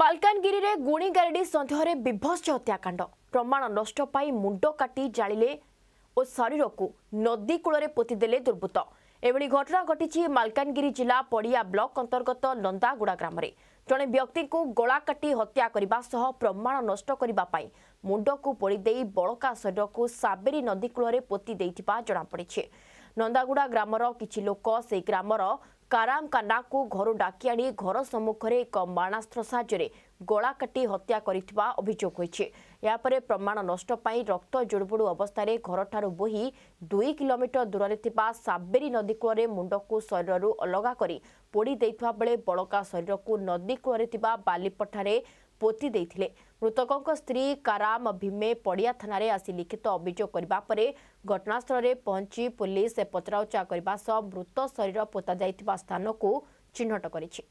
ମାଲକାନଗିରିରେ ଗୁଣିଗାରେଡ଼ି ସନ୍ଦେହରେ ବିଭତ୍ସ ହତ୍ୟାକାଣ୍ଡ ପ୍ରମାଣ ନଷ୍ଟ ପାଇଁ ମୁଣ୍ଡ କାଟି ଜାଳିଲେ ଓ ଶରୀରକୁ ନଦୀ କୂଳରେ ପୋତିଦେଲେ ଦୁର୍ବୃତ୍ତ ଏଭଳି ଘଟଣା ଘଟିଛି ମାଲକାନଗିରି ଜିଲ୍ଲା ପଡ଼ିଆ ବ୍ଲକ ଅନ୍ତର୍ଗତ ନନ୍ଦାଗୁଡ଼ା ଗ୍ରାମରେ ଜଣେ ବ୍ୟକ୍ତିଙ୍କୁ ଗଳା କାଟି ହତ୍ୟା କରିବା ସହ ପ୍ରମାଣ ନଷ୍ଟ କରିବା ପାଇଁ ମୁଣ୍ଡକୁ ପୋଡ଼ି ଦେଇ ବଳକା ଶରୀରକୁ ସାବେରୀ ନଦୀ କୂଳରେ ପୋତି ଦେଇଥିବା ଜଣାପଡ଼ିଛି ନନ୍ଦାଗୁଡ଼ା ଗ୍ରାମର କିଛି ଲୋକ ସେହି ଗ୍ରାମର କାରାମ କାଣ୍ଡାକୁ ଘରୁ ଡାକି ଆଣି ଘର ସମ୍ମୁଖରେ ଏକ ମାରଣାସ୍ତ୍ର ସାହାଯ୍ୟରେ ଗଳାକାଟି ହତ୍ୟା କରିଥିବା ଅଭିଯୋଗ ହୋଇଛି ଏହାପରେ ପ୍ରମାଣ ନଷ୍ଟ ପାଇଁ ରକ୍ତ ଜୁଡ଼ୁବୁଡ଼ୁ ଅବସ୍ଥାରେ ଘରଠାରୁ ବୋହି ଦୁଇ କିଲୋମିଟର ଦୂରରେ ଥିବା ସାବେରୀ ନଦୀ କୂଳରେ ମୁଣ୍ଡକୁ ଶରୀରରୁ ଅଲଗା କରି ପୋଡ଼ି ଦେଇଥିବା ବେଳେ ବଳକା ଶରୀରକୁ ନଦୀ କୂଳରେ ଥିବା ବାଲିପଠାରେ ପୋତି ଦେଇଥିଲେ ମୃତକଙ୍କ ସ୍ତ୍ରୀ କାରାମ ଭୀମେ ପଡ଼ିଆ ଥାନାରେ ଆସି ଲିଖିତ ଅଭିଯୋଗ କରିବା ପରେ ଘଟଣାସ୍ଥଳରେ ପହଞ୍ଚି ପୁଲିସ୍ ପଚରାଉଚରା କରିବା ସହ ମୃତ ଶରୀର ପୋତା ଯାଇଥିବା ସ୍ଥାନକୁ ଚିହ୍ନଟ କରିଛି